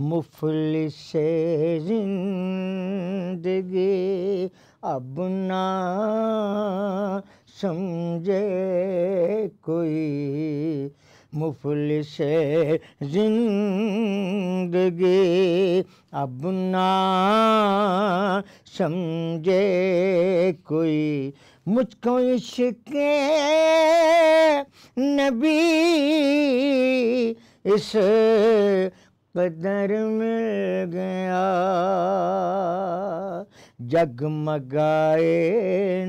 مفل سے زندگی اب نہ سمجھے کوئی مفل سے زندگی اب نہ سمجھے کوئی مجھ کو عشق نبی اس قدر مل گیا جگمگائے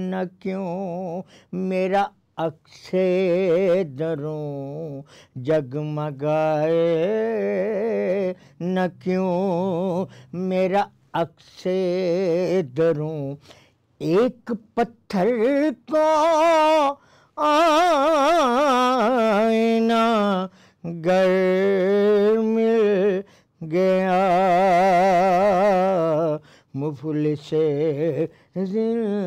نہ کیوں میرا اکسے دروں جگمگائے نہ کیوں میرا اکسے دروں ایک پتھر کو آئینہ گر مل گیا مفل سے زندگی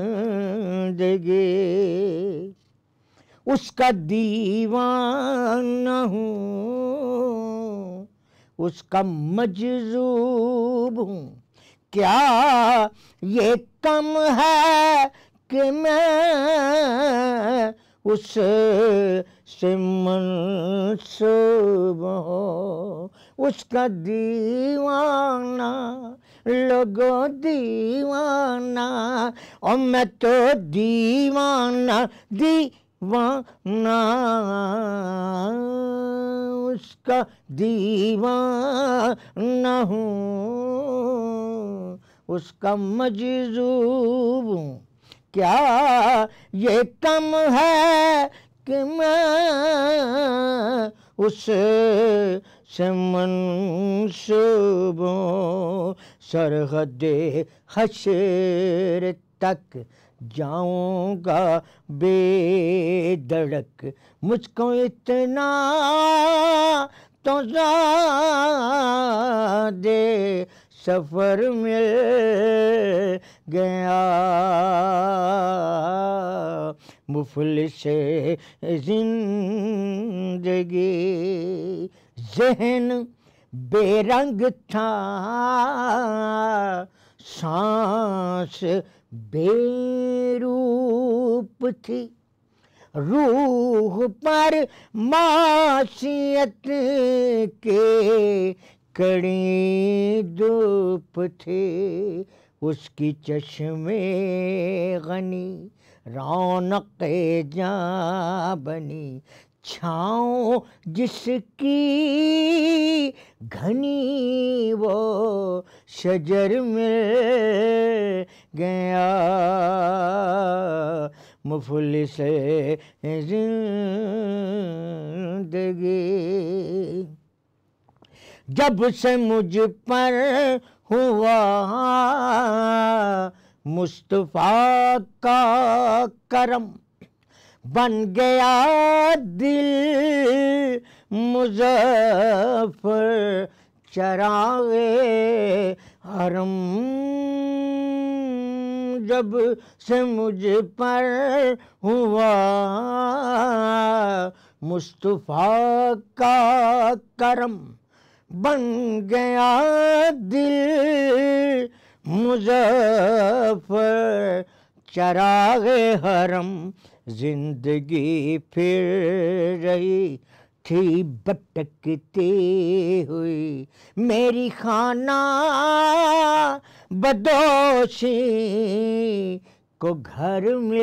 اس کا دیوان ہوں اس کا مجذوب ہوں کیا یہ کم ہے کہ میں اس سے منصوب ہوں اس کا دیوانہ لوگوں دیوانہ اور میں تو دیوانہ دی ن اس کا دیوا ہوں اس کا مجذوب ہوں کیا یہ کم ہے کہ میں اس سے منصوبوں سرحد خشر تک جاؤں گا بے دڑک مجھ کو اتنا تو سفر مل گیا مفلس زندگی ذہن بے رنگ تھا سانس بے روپ تھی روح پر معاشیت کے کڑی دوپ تھی اس کی چشمے غنی رونق بنی چھاؤں جس کی گھنی وہ شجر میں گیا مفل سے زندگی جب سے مجھ پر ہوا مصطفیٰ کا کرم بن گیا دل چراغ حرم جب سے مجھ پر ہوا مصطفیٰ کا کرم بن گیا دل مظفر چراغ حرم زندگی پھر رہی تھی بٹکتی ہوئی میری خانہ بدوشی کو گھر مل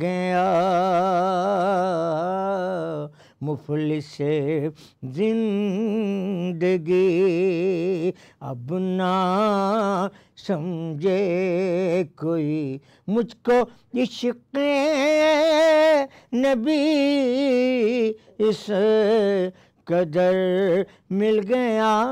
گیا مفل سے زندگی اب نہ سمجھے کوئی مجھ کو عشق نبی اس قدر مل گیا